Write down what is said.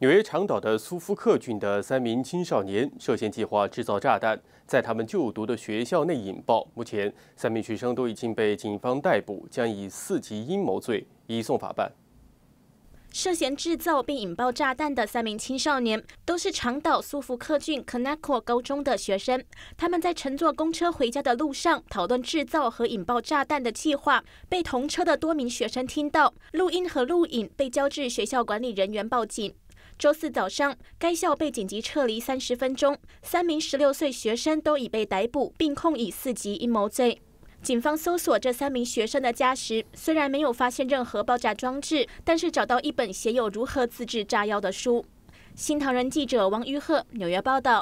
纽约长岛的苏福克郡的三名青少年涉嫌计划制造炸弹，在他们就读的学校内引爆。目前，三名学生都已经被警方逮捕，将以四级阴谋罪移送法办。涉嫌制造并引爆炸弹的三名青少年都是长岛苏福克郡 c o n n e c t i c u 高中的学生。他们在乘坐公车回家的路上讨论制造和引爆炸弹的计划，被同车的多名学生听到。录音和录影被交至学校管理人员报警。周四早上，该校被紧急撤离三十分钟。三名十六岁学生都已被逮捕，并控以四级阴谋罪。警方搜索这三名学生的家时，虽然没有发现任何爆炸装置，但是找到一本写有如何自制炸药的书。《新唐人记者王玉鹤纽约报道》。